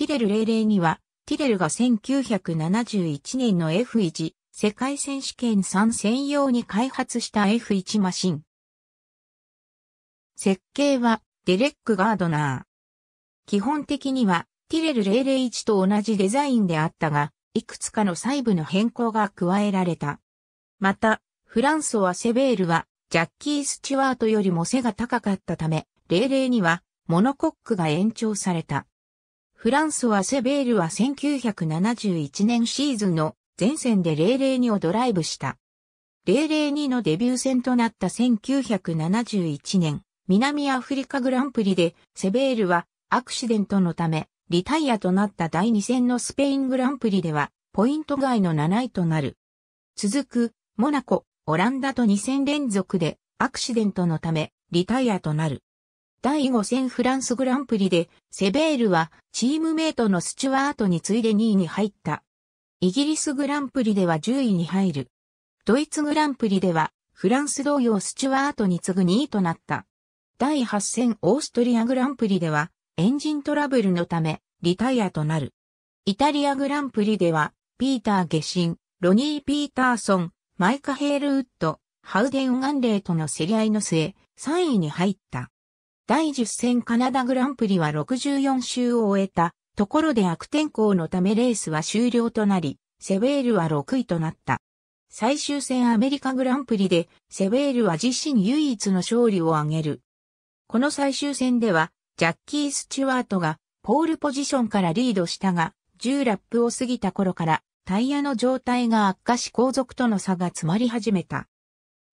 ティレル00には、ティレルが1971年の F1 世界選手権3専用に開発した F1 マシン。設計はデレック・ガードナー。基本的にはティレル001と同じデザインであったが、いくつかの細部の変更が加えられた。また、フランソワ・セベールは、ジャッキー・スチュワートよりも背が高かったため、00には、モノコックが延長された。フランスはセベールは1971年シーズンの前線で002をドライブした。002のデビュー戦となった1971年、南アフリカグランプリでセベールはアクシデントのためリタイアとなった第2戦のスペイングランプリではポイント外の7位となる。続く、モナコ、オランダと2戦連続でアクシデントのためリタイアとなる。第5戦フランスグランプリで、セベールはチームメイトのスチュワートに次いで2位に入った。イギリスグランプリでは10位に入る。ドイツグランプリでは、フランス同様スチュワートに次ぐ2位となった。第8戦オーストリアグランプリでは、エンジントラブルのため、リタイアとなる。イタリアグランプリでは、ピーター・ゲシン、ロニー・ピーターソン、マイカ・ヘール・ウッド、ハウデン・ガンレーとの競り合いの末、3位に入った。第10戦カナダグランプリは64周を終えたところで悪天候のためレースは終了となり、セベールは6位となった。最終戦アメリカグランプリで、セベールは自身唯一の勝利を挙げる。この最終戦では、ジャッキー・スチュワートが、ポールポジションからリードしたが、10ラップを過ぎた頃から、タイヤの状態が悪化し後続との差が詰まり始めた。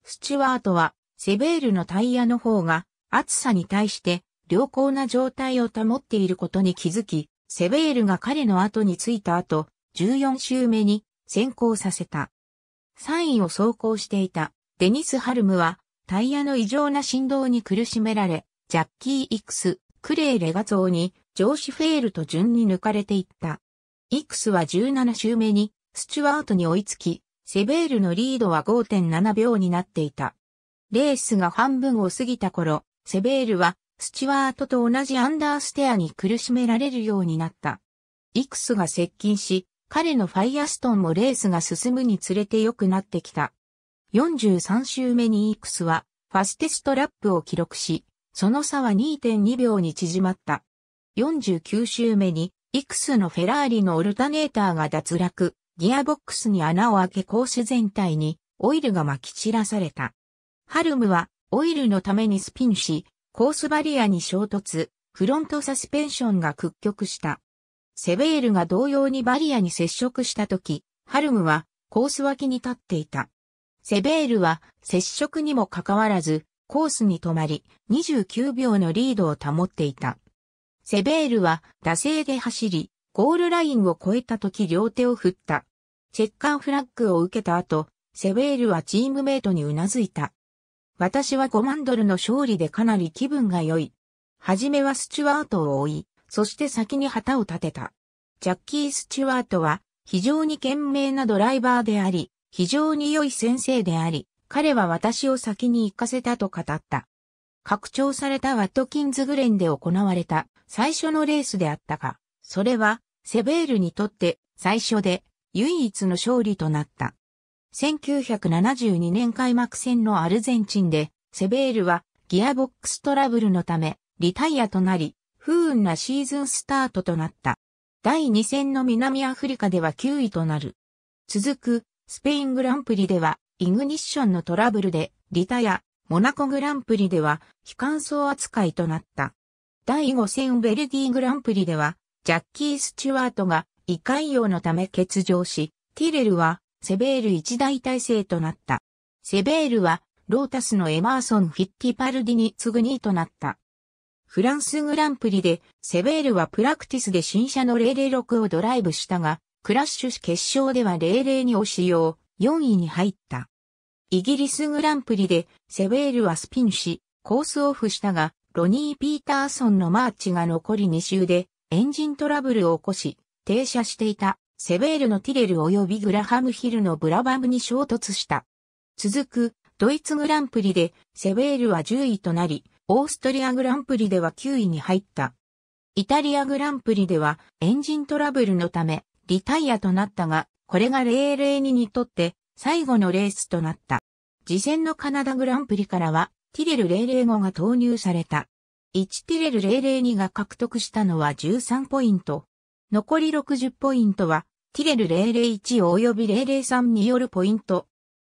スチュワートは、セベールのタイヤの方が、暑さに対して良好な状態を保っていることに気づき、セベールが彼の後についた後、14周目に先行させた。3位を走行していたデニス・ハルムはタイヤの異常な振動に苦しめられ、ジャッキー・イクス、クレイ・レガゾーにジョーシ・フェールと順に抜かれていった。イクスは17周目にスチュワートに追いつき、セベールのリードは5.7秒になっていた。レースが半分を過ぎた頃、セベールは、スチュワートと同じアンダーステアに苦しめられるようになった。イクスが接近し、彼のファイアストンもレースが進むにつれて良くなってきた。43周目にイクスは、ファステストラップを記録し、その差は2.2秒に縮まった。49周目に、イクスのフェラーリのオルタネーターが脱落、ギアボックスに穴を開けコース全体にオイルが撒き散らされた。ハルムはオイルのためにスピンし、コースバリアに衝突、フロントサスペンションが屈曲した。セベールが同様にバリアに接触した時、ハルムはコース脇に立っていた。セベールは接触にもかかわらず、コースに止まり、29秒のリードを保っていた。セベールは惰性で走り、ゴールラインを越えた時両手を振った。チェッカーフラッグを受けた後、セベールはチームメイトにうなずいた。私は5万ドルの勝利でかなり気分が良い。はじめはスチュワートを追い、そして先に旗を立てた。ジャッキー・スチュワートは非常に賢明なドライバーであり、非常に良い先生であり、彼は私を先に行かせたと語った。拡張されたワットキンズグレンで行われた最初のレースであったが、それはセベールにとって最初で唯一の勝利となった。1972年開幕戦のアルゼンチンで、セベールはギアボックストラブルのため、リタイアとなり、不運なシーズンスタートとなった。第2戦の南アフリカでは9位となる。続く、スペイングランプリでは、イグニッションのトラブルで、リタイア、モナコグランプリでは、非乾燥扱いとなった。第5戦ベルギーグランプリでは、ジャッキー・スチュワートが、異界用のため欠場し、ティレルは、セベール一大体制となった。セベールは、ロータスのエマーソン・フィッティパルディに次ぐ2位となった。フランスグランプリで、セベールはプラクティスで新車の006をドライブしたが、クラッシュ決勝では002を使用、4位に入った。イギリスグランプリで、セベールはスピンし、コースオフしたが、ロニー・ピーターソンのマーチが残り2周で、エンジントラブルを起こし、停車していたセベールのティレル及びグラハムヒルのブラバムに衝突した。続く、ドイツグランプリで、セベールは10位となり、オーストリアグランプリでは9位に入った。イタリアグランプリでは、エンジントラブルのため、リタイアとなったが、これが002にとって、最後のレースとなった。次戦のカナダグランプリからは、ティレル005が投入された。1ティレル002が獲得したのは13ポイント、残り60ポイントは、ティレル001及び003によるポイント。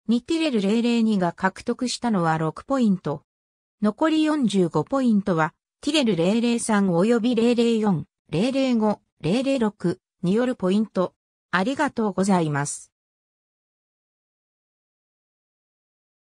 2ティレル002が獲得したのは6ポイント。残り45ポイントは、ティレル003及び004、005、006によるポイント。ありがとうございます。